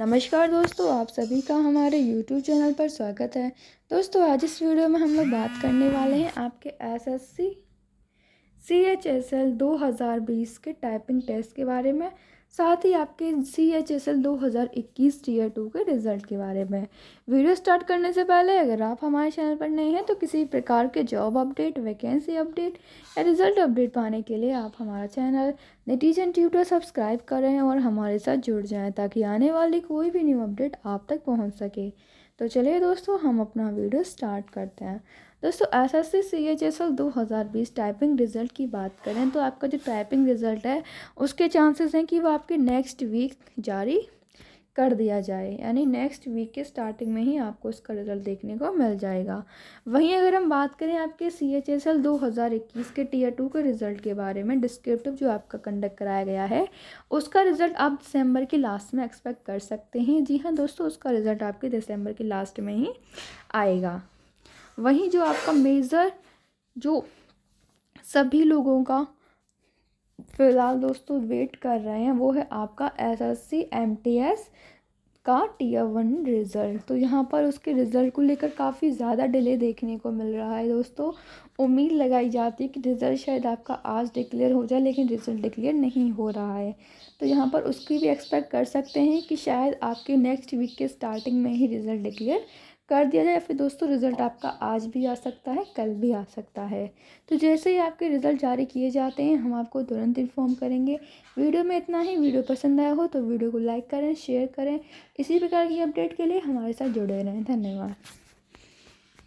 नमस्कार दोस्तों आप सभी का हमारे YouTube चैनल पर स्वागत है दोस्तों आज इस वीडियो में हम लोग बात करने वाले हैं आपके S S C C H S L दो हज़ार बीस के टाइपिंग टेस्ट के बारे में साथ ही आपके सी एच एस एल दो हज़ार इक्कीस टीयर टू के रिज़ल्ट के बारे में वीडियो स्टार्ट करने से पहले अगर आप हमारे चैनल पर नए हैं तो किसी प्रकार के जॉब अपडेट वैकेंसी अपडेट या रिज़ल्ट अपडेट पाने के लिए आप हमारा चैनल नेटिजन ट्यूटर सब्सक्राइब करें और हमारे साथ जुड़ जाएँ ताकि आने वाली कोई भी न्यू अपडेट आप तक पहुँच सके तो चलिए दोस्तों हम अपना वीडियो स्टार्ट करते हैं दोस्तों S S C C H S L दो हज़ार बीस टाइपिंग रिज़ल्ट की बात करें तो आपका जो टाइपिंग रिज़ल्ट है उसके चांसेस हैं कि वो आपके नेक्स्ट वीक जारी कर दिया जाए यानी नेक्स्ट वीक के स्टार्टिंग में ही आपको इसका रिज़ल्ट देखने को मिल जाएगा वहीं अगर हम बात करें आपके सी एच एस एल दो हज़ार इक्कीस के टीयर टू के रिज़ल्ट के बारे में डिस्क्रिप्टिव जो आपका कंडक्ट कराया गया है उसका रिज़ल्ट आप दिसंबर के लास्ट में एक्सपेक्ट कर सकते हैं जी हाँ दोस्तों उसका रिज़ल्ट आपके दिसंबर के लास्ट में ही आएगा वहीं जो आपका मेजर जो सभी लोगों का फ़िलहाल दोस्तों वेट कर रहे हैं वो है आपका S S C M T S का टीयर वन रिज़ल्ट तो यहाँ पर उसके रिज़ल्ट को लेकर काफ़ी ज़्यादा डिले देखने को मिल रहा है दोस्तों उम्मीद लगाई जाती है कि रिज़ल्ट शायद आपका आज डिक्लेयर हो जाए लेकिन रिज़ल्ट डिक्लेयर नहीं हो रहा है तो यहाँ पर उसकी भी एक्सपेक्ट कर सकते हैं कि शायद आपके नेक्स्ट वीक के स्टार्टिंग में ही रिज़ल्ट डिक्लेयर कर दिया जाए या फिर दोस्तों रिज़ल्ट आपका आज भी आ सकता है कल भी आ सकता है तो जैसे ही आपके रिज़ल्ट जारी किए जाते हैं हम आपको तुरंत इन्फॉर्म करेंगे वीडियो में इतना ही वीडियो पसंद आया हो तो वीडियो को लाइक करें शेयर करें इसी प्रकार की अपडेट के लिए हमारे साथ जुड़े रहें धन्यवाद